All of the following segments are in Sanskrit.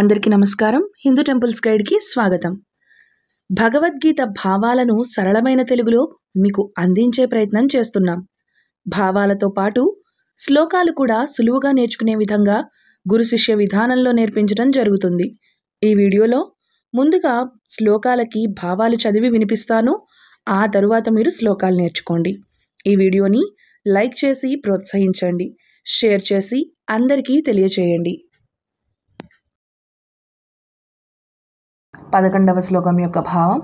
అందరికీ నమస్కారం హిందూ టెంపుల్స్ గైడ్కి స్వాగతం భగవద్గీత భావాలను సరళమైన తెలుగులో మీకు అందించే ప్రయత్నం చేస్తున్నాం భావాలతో పాటు శ్లోకాలు కూడా సులువుగా నేర్చుకునే విధంగా గురు శిష్య విధానంలో నేర్పించడం జరుగుతుంది ఈ వీడియోలో ముందుగా శ్లోకాలకి భావాలు చదివి వినిపిస్తాను ఆ తరువాత మీరు శ్లోకాలు నేర్చుకోండి ఈ వీడియోని లైక్ చేసి ప్రోత్సహించండి షేర్ చేసి అందరికీ తెలియచేయండి పదకొండవ శ్లోకం యొక్క భావం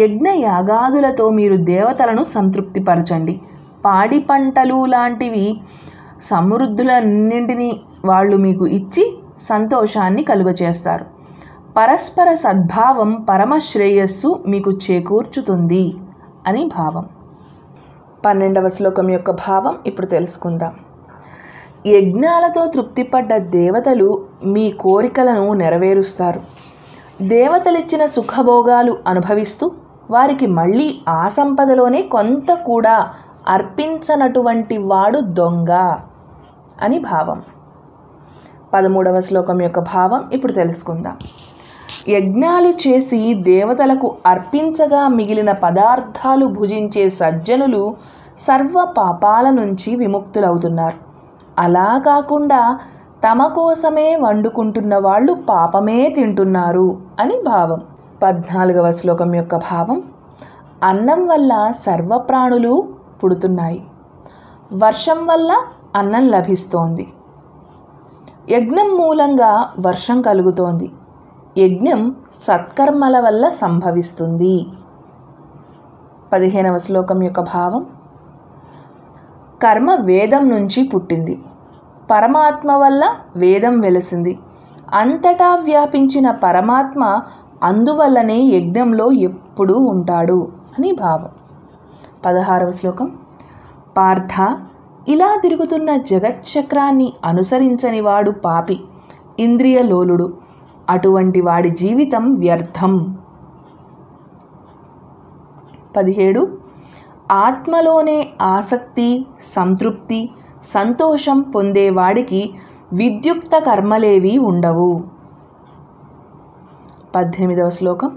యజ్ఞ యాగాదులతో మీరు దేవతలను సంతృప్తిపరచండి పాడి పంటలు లాంటివి సమృద్ధులన్నింటినీ వాళ్ళు మీకు ఇచ్చి సంతోషాన్ని కలుగచేస్తారు పరస్పర సద్భావం పరమశ్రేయస్సు మీకు చేకూర్చుతుంది అని భావం పన్నెండవ శ్లోకం యొక్క భావం ఇప్పుడు తెలుసుకుందాం యజ్ఞాలతో తృప్తిపడ్డ దేవతలు మీ కోరికలను నెరవేరుస్తారు దేవతలిచ్చిన సుఖభోగాలు అనుభవిస్తూ వారికి మళ్ళీ ఆ సంపదలోనే కొంత కూడా అర్పించనటువంటి వాడు దొంగ అని భావం పదమూడవ శ్లోకం యొక్క భావం ఇప్పుడు తెలుసుకుందాం యజ్ఞాలు చేసి దేవతలకు అర్పించగా మిగిలిన పదార్థాలు భుజించే సజ్జనులు సర్వ పాపాల నుంచి విముక్తులవుతున్నారు అలా కాకుండా తమ కోసమే వండుకుంటున్న వాళ్ళు పాపమే తింటున్నారు అని భావం పద్నాలుగవ శ్లోకం యొక్క భావం అన్నం వల్ల సర్వప్రాణులు పుడుతున్నాయి వర్షం వల్ల అన్నం లభిస్తోంది యజ్ఞం మూలంగా వర్షం కలుగుతోంది యజ్ఞం సత్కర్మల వల్ల సంభవిస్తుంది పదిహేనవ శ్లోకం యొక్క భావం కర్మ వేదం నుంచి పుట్టింది పరమాత్మ వల్ల వేదం వెలసింది అంతటా వ్యాపించిన పరమాత్మ అందువల్లనే యజ్ఞంలో ఎప్పుడూ ఉంటాడు అని భావం పదహారవ శ్లోకం పార్థ ఇలా తిరుగుతున్న జగచ్చక్రాన్ని అనుసరించని వాడు పాపి ఇంద్రియ లోలుడు అటువంటి వాడి జీవితం వ్యర్థం పదిహేడు ఆత్మలోనే ఆసక్తి సంతృప్తి సంతోషం పొందేవాడికి విద్యుక్త కర్మలేవి ఉండవు పద్దెనిమిదవ శ్లోకం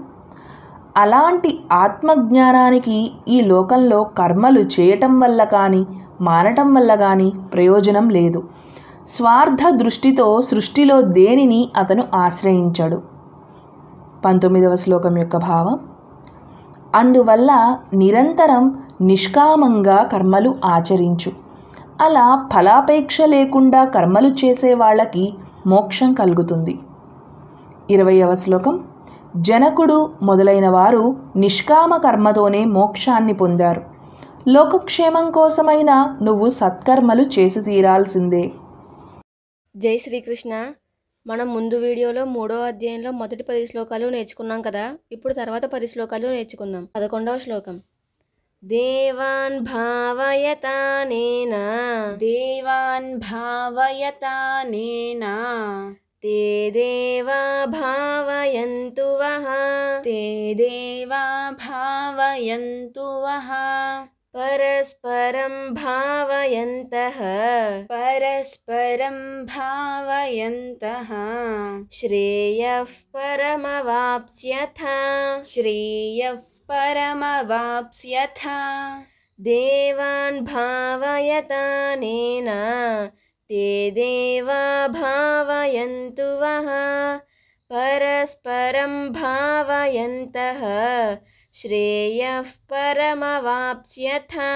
అలాంటి ఆత్మజ్ఞానానికి ఈ లోకంలో కర్మలు చేయటం వల్ల కానీ మానటం వల్ల కానీ ప్రయోజనం లేదు స్వార్థ దృష్టితో సృష్టిలో దేనిని అతను ఆశ్రయించడు పంతొమ్మిదవ శ్లోకం యొక్క భావం అందువల్ల నిరంతరం నిష్కామంగా కర్మలు ఆచరించు అలా ఫలాపేక్ష లేకుండా కర్మలు చేసే వాళ్ళకి మోక్షం కలుగుతుంది ఇరవయవ శ్లోకం జనకుడు మొదలైన వారు నిష్కామ కర్మతోనే మోక్షాన్ని పొందారు లోకక్షేమం కోసమైన నువ్వు సత్కర్మలు చేసి తీరాల్సిందే జై శ్రీకృష్ణ మనం ముందు వీడియోలో మూడో అధ్యాయంలో మొదటి పది శ్లోకాలు నేర్చుకున్నాం కదా ఇప్పుడు తర్వాత పది శ్లోకాలు నేర్చుకుందాం పదకొండవ శ్లోకం देवान् भावयतानेन देवान् भावयतानेन ते देवा भावयन्तु वः ते देवा भावयन्तु वः परस्परं भावयन्तः परस्परं भावयन्तः श्रेयः परमवाप्स्यथा श्रेयः परमवाप्स्यथा देवान् भावयतानेन ते देवा भावयन्तु वः परस्परं भावयन्तः श्रेयः परमवाप्स्यथा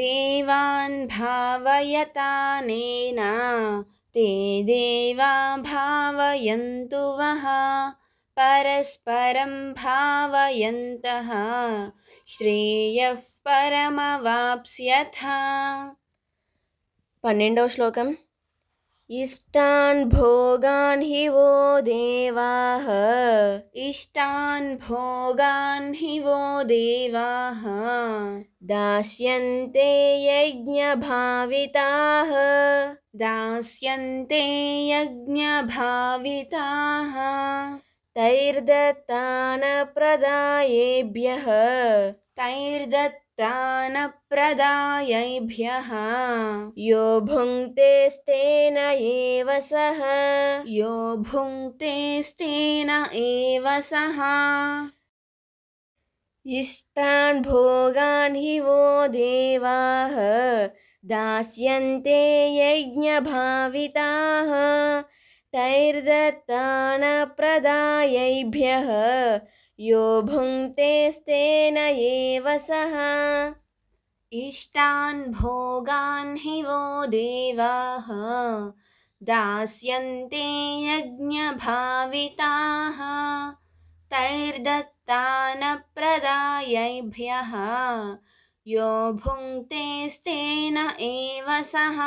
देवान् भावयतानेन ते देवा भावयन्तु वः परस्परं भावयन्तः श्रेयः परमवाप्स्यथा पन्नेण्डो श्लोकम् इष्टान् भोगान् हि वो देवाः इष्टान् भोगान् हि वो देवाः दास्यन्ते यज्ञभाविताः दास्यन्ते यज्ञभाविताः तैर्दत्तानप्रदायेभ्यः तैर्दत्तानप्रदायैभ्यः तैर्दत्तान् प्रदायेभ्यः यो भुङ्क्तेस्तेन एव सः यो भुङ्क्ते स्तेन एव सः इष्टान् भोगान् हि वो देवाः दास्यन्ते यज्ञभाविताः तैर्दत्तानप्रदायैभ्यः यो भुङ्क्तेस्तेन एव सः इष्टान् भोगान् हि वो देवाः दास्यन्ते यज्ञभाविताः तैर्दत्तानप्रदायैभ्यः यो भुङ्क्तेस्तेन एव सः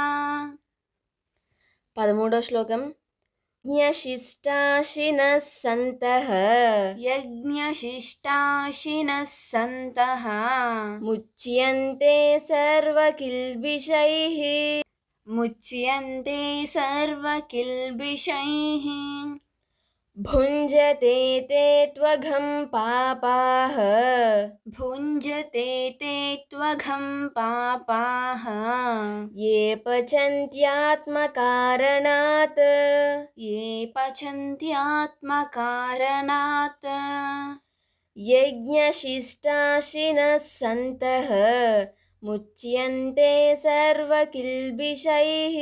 पदमूडो श्लोकम् यज्ञशिष्टाशिनः सन्तः यज्ञशिष्टाशिनः सन्तः मुच्यन्ते सर्वकिल्बिषैः मुच्यन्ते सर्वकिल्बिषैः भुञ्जते ते त्वघं पापाः भुञ्जते ते त्वघं पापाः ये पचन्त्यात्मकारणात् ये पचन्त्यात्मकारणात् यज्ञशिष्टाशिनः सन्तः मुच्यन्ते सर्वकिल्बिषैः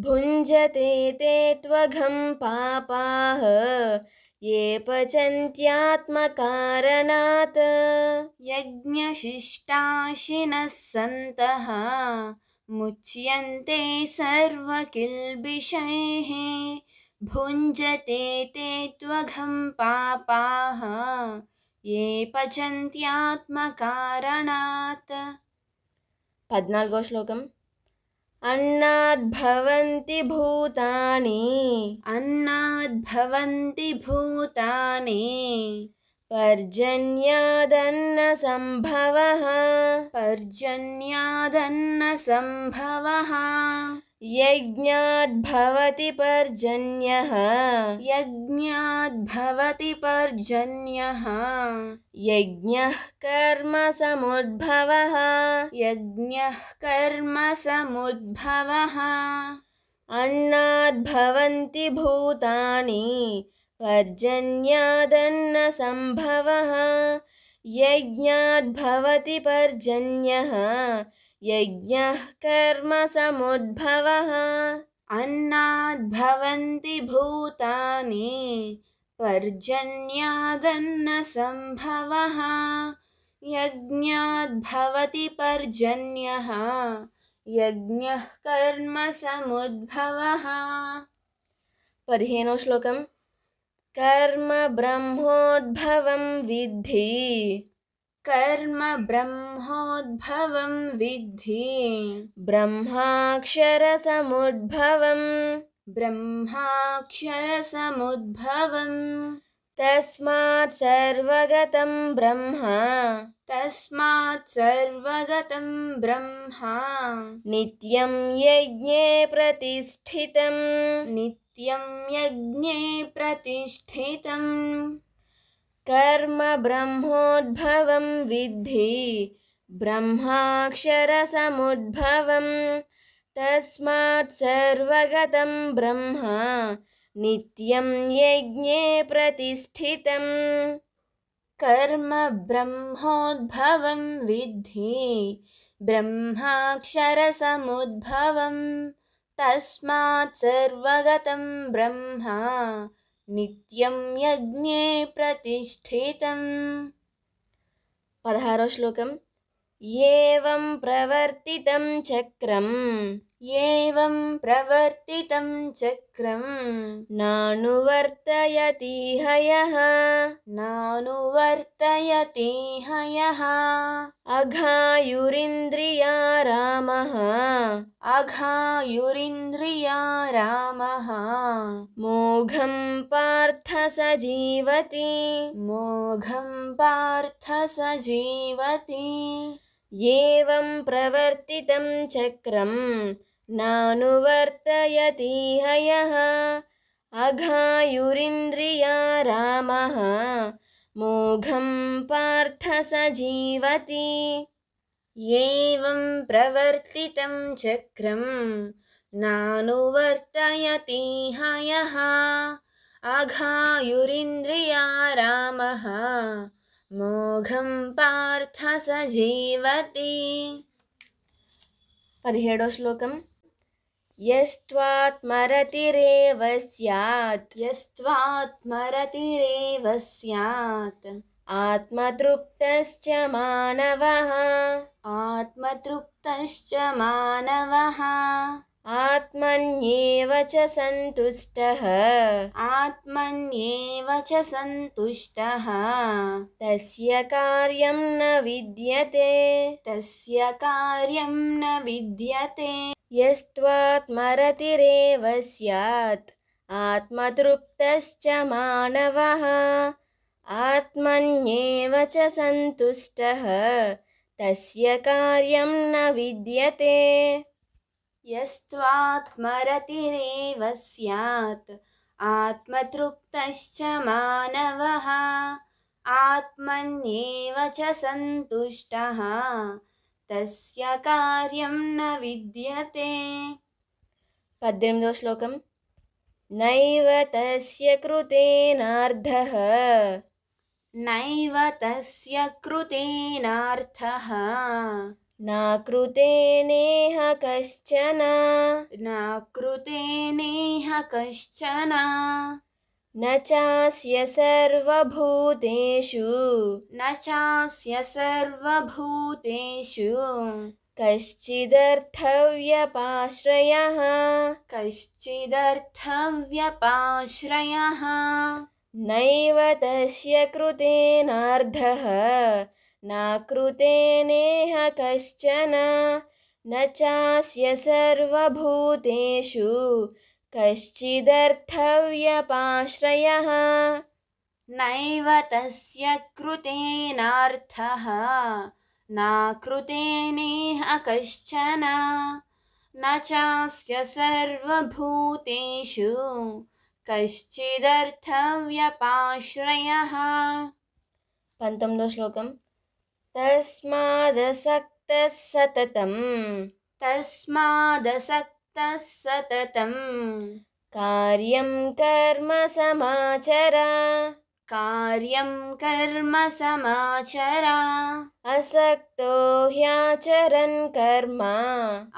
भुञ्जते ते त्वघं पापाः ये पचन्त्यात्मकारणात् यज्ञशिष्टाशिनः सन्तः मुच्यन्ते सर्वकिल्बिषैः भुञ्जते ते त्वघं पापाः ये पचन्त्यात्मकारणात् पद्नाल्गो श्लोकम् अन्नाद् भवन्ति भूतानि अन्नाद्भवन्ति भूतानि पर्जन्यादन्नसम्भवः पर्जन्यादन्नसम्भवः यज्ञाद्भवति पर्जन्यः यज्ञाद् भवति पर्जन्यः यज्ञः कर्म समुद्भवः यज्ञः कर्म समुद्भवः अन्नाद्भवन्ति भूतानि पर्जन्यादन्नसम्भवः यज्ञाद्भवति पर्जन्यः यज्ञः समुद्भव अन्नाद्भवन्ति भूतानि पर्जन्यादन्न पर्जन्यादन्नसम्भवः यज्ञाद्भवति पर्जन्यः यज्ञः कर्म समुद्भवः पदिहेनो श्लोकम् कर्म ब्रह्मोद्भवं विद्धि कर्म ब्रह्मोद्भवं विद्धि ब्रह्माक्षरसमुद्भवम् ब्रह्माक्षरसमुद्भवम् तस्मात् सर्वगतं ब्रह्मा तस्मात् सर्वगतं ब्रह्मा नित्यं यज्ञे प्रतिष्ठितं नित्यं यज्ञे प्रतिष्ठितम् कर्म ब्रह्मोद्भवं विद्धि ब्रह्माक्षरसमुद्भवं तस्मात् सर्वगतं ब्रह्म नित्यं यज्ञे प्रतिष्ठितं कर्म ब्रह्मोद्भवं विद्धि ब्रह्माक्षरसमुद्भवं तस्मात् सर्वगतं ब्रह्मा నిత్యం యజ్ఞే ప్రతిష్ఠితం పదహారో శ్లోకం ఏం ప్రవర్తితం చక్రం एवं प्रवर्तितं चक्रं नानुवर्तयति हयः नानुवर्तयति हयः अघायुरिन्द्रिया रामः अघायुरिन्द्रिया रामः मोघं पार्थ स जीवति पार्थ स जीवति एवं प्रवर्तितं चक्रम् नानुवर्तयतीह यः अघायुरिन्द्रिया रामः मोघं पार्थ स जीवति एवं प्रवर्तितं चक्रं नानुवर्तयतीह यः अघायुरिन्द्रिया रामः मोघं पार्थ स जीवति पदिहेडो श्लोकम् यस्त्वात्मरतिरेव स्यात् यस्त्वात्मरतिरेव स्यात् आत्मतृप्तश्च मानवः आत्मतृप्तश्च मानवः आत्मन्येव च सन्तुष्टः आत्मन्येव च सन्तुष्टः तस्य कार्यं न विद्यते तस्य कार्यं न विद्यते यस्त्वात्मरतिरेव स्यात् आत्मतृप्तश्च मानवः आत्मन्येव च सन्तुष्टः तस्य कार्यं न विद्यते यस्त्वात्मरतिरेव स्यात् आत्मतृप्तश्च मानवः आत्मन्येव च सन्तुष्टः तस्य कार्यं न विद्यते पद्विदो श्लोकं नैव तस्य कृतेनार्थः नैव तस्य कृतेनार्थः न कृतेनेह कश्चन न कृतेनेह कश्चन न चास्य सर्वभूतेषु न चास्य सर्वभूतेषु कश्चिदर्थव्यपाश्रयः कश्चिदर्थव्यपाश्रयः नैव तस्य कृतेनार्धः नाकृतेनेह कश्चन न चास्य सर्वभूतेषु कश्चिदर्थव्यपाश्रयः नैव तस्य कृतेनार्थः नाकृतेनेह कश्चन न चास्य सर्वभूतेषु कश्चिदर्थव्यपाश्रयः पन्तं श्लोकं तस्मादसक्तः सततं तस्मादसक् तः सततं कार्यं कर्म समाचर कार्यं कर्म समाचर असक्तो ह्याचरन् कर्म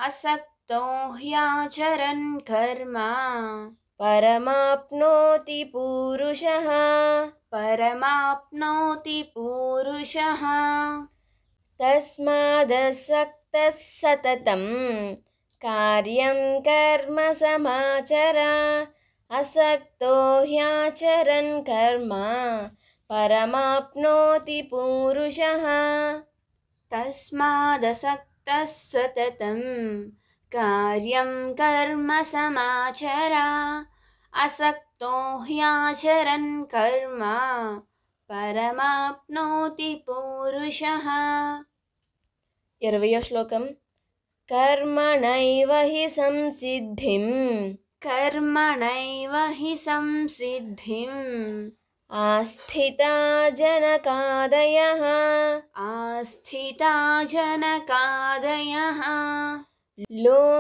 असक्तो ह्याचरन् कर्म परमाप्नोति पूरुषः परमाप्नोति पूरुषः तस्मादसक्तः सततम् कार्यं कर्म समाचर असक्तो ह्याचरन् कर्म परमाप्नोति पूरुषः तस्मादसक्तः सततं कार्यं कर्म समाचर असक्तो ह्याचरन् कर्म परमाप्नोति पूरुषः इरवयो श्लोकम् कर्मणैव हि संसिद्धिम् कर्मणैव हि संसिद्धिम् आस्थिता जनकादयः आस्थिता जनकादयः लोकसङ्ग्रहमेवापि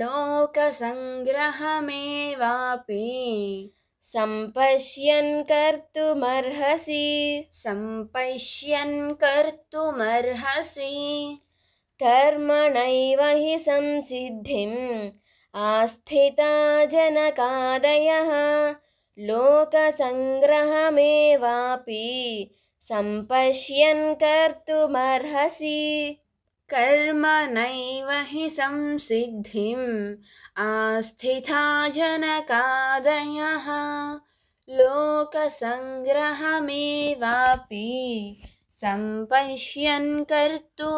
लोकसङ्ग्रहमेवापि सम्पश्यन् कर्तुमर्हसि सम्पश्यन् कर्तुमर्हसि कर्मणैव हि संसिद्धिम् आस्थिता जनकादयः लोकसङ्ग्रहमेवापि सम्पश्यन् कर्तुमर्हसि कर्म हि संसिद्धिम् आस्थिता जनकादयः लोकसङ्ग्रहमेवापि सम्पश्यन् कर्तुमर्हसि